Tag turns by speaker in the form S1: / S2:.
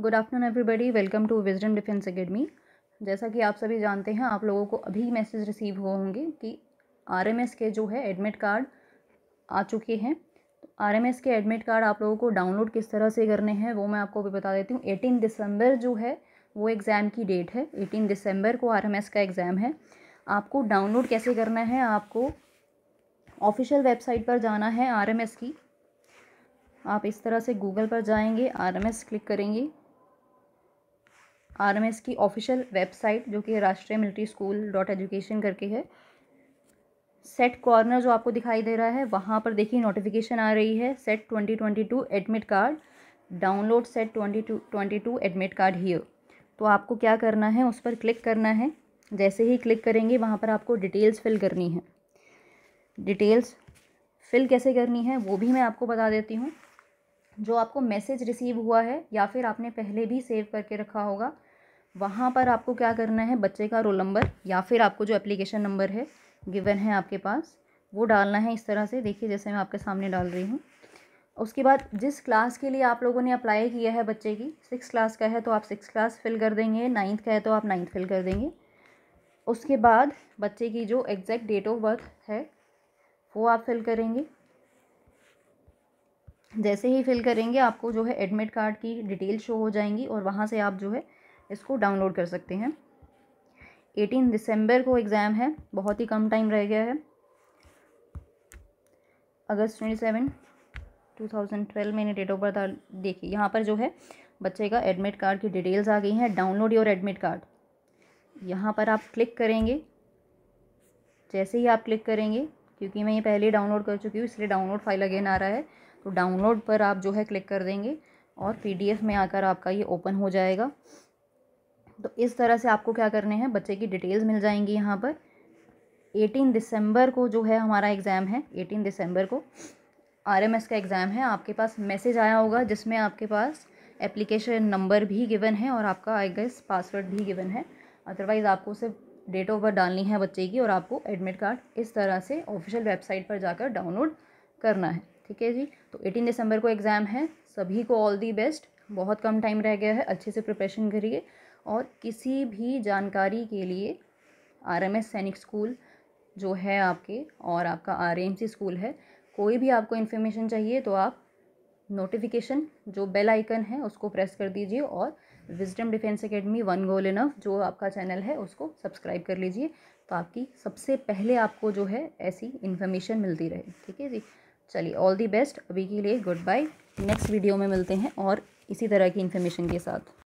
S1: good afternoon everybody welcome to wisdom defence academy जैसा कि आप सभी जानते हैं आप लोगों को अभी मैसेज रिसीव हुए होंगे कि आरएमएस के जो है एडमिट कार्ड आ चुके हैं आरएमएस के एडमिट कार्ड आप लोगों को डाउनलोड किस तरह से करने हैं वो मैं आपको भी बता देती हूँ एटीन दिसंबर जो है वो एग्ज़ाम की डेट है एटीन दिसंबर को एस का एग्ज़ाम है आपको डाउनलोड कैसे करना है आपको ऑफिशियल वेबसाइट पर जाना है एस की आप इस तरह से गूगल पर जाएंगे आरएमएस क्लिक करेंगे आर की ऑफिशियल वेबसाइट जो कि राष्ट्रीय मिलिट्री स्कूल डॉट एजुकेशन करके है सेट कॉर्नर जो आपको दिखाई दे रहा है वहाँ पर देखिए नोटिफिकेशन आ रही है set twenty twenty two admit card download set twenty two twenty two admit card here तो आपको क्या करना है उस पर क्लिक करना है जैसे ही क्लिक करेंगे वहाँ पर आपको डिटेल्स फिल करनी है डिटेल्स फिल कैसे करनी है वो भी मैं आपको बता देती हूँ जो आपको मैसेज रिसीव हुआ है या फिर आपने पहले भी सेव करके रखा होगा वहाँ पर आपको क्या करना है बच्चे का रोल नंबर या फिर आपको जो एप्लीकेशन नंबर है गिवन है आपके पास वो डालना है इस तरह से देखिए जैसे मैं आपके सामने डाल रही हूँ उसके बाद जिस क्लास के लिए आप लोगों ने अप्लाई किया है बच्चे की सिक्स क्लास का है तो आप सिक्स क्लास फिल कर देंगे नाइन्थ का है तो आप नाइन्थ फिल कर देंगे उसके बाद बच्चे की जो एग्जैक्ट डेट ऑफ बर्थ है वो आप फिल करेंगे जैसे ही फिल करेंगे आपको जो है एडमिट कार्ड की डिटेल शो हो जाएंगी और वहाँ से आप जो है इसको डाउनलोड कर सकते हैं एटीन दिसंबर को एग्ज़ाम है बहुत ही कम टाइम रह गया है August twenty seven two thousand twelve मैंने डेट ऑफ बर्थ देखी यहाँ पर जो है बच्चे का एडमिट कार्ड की डिटेल्स आ गई हैं डाउनलोड योर एडमिट कार्ड यहाँ पर आप क्लिक करेंगे जैसे ही आप क्लिक करेंगे क्योंकि मैं ये पहले डाउनलोड कर चुकी हूँ इसलिए डाउनलोड फाइल अगेन आ रहा है तो डाउनलोड पर आप जो है क्लिक कर देंगे और पी में आकर आपका ये ओपन हो जाएगा तो इस तरह से आपको क्या करने हैं बच्चे की डिटेल्स मिल जाएंगी यहाँ पर 18 दिसंबर को जो है हमारा एग्ज़ाम है 18 दिसंबर को आरएमएस का एग्ज़ाम है आपके पास मैसेज आया होगा जिसमें आपके पास एप्लीकेशन नंबर भी गिवन है और आपका आई गेस पासवर्ड भी गिवन है अदरवाइज़ आपको सिर्फ डेट ऑफ बर्थ डालनी है बच्चे की और आपको एडमिट कार्ड इस तरह से ऑफिशियल वेबसाइट पर जाकर डाउनलोड करना है ठीक है जी तो 18 दिसंबर को एग्ज़ाम है सभी को ऑल दी बेस्ट बहुत कम टाइम रह गया है अच्छे से प्रिपरेशन करिए और किसी भी जानकारी के लिए R M S Sainik school जो है आपके और आपका आर एम सी स्कूल है कोई भी आपको इन्फॉर्मेशन चाहिए तो आप नोटिफिकेशन जो बेल आइकन है उसको प्रेस कर दीजिए और wisdom defence academy one goal enough जो आपका चैनल है उसको सब्सक्राइब कर लीजिए तो आपकी सबसे पहले आपको जो है ऐसी इन्फॉर्मेशन मिलती रहे ठीक है जी चलिए ऑल दी बेस्ट अभी के लिए गुड बाय नेक्स्ट वीडियो में मिलते हैं और इसी तरह की इन्फॉर्मेशन के साथ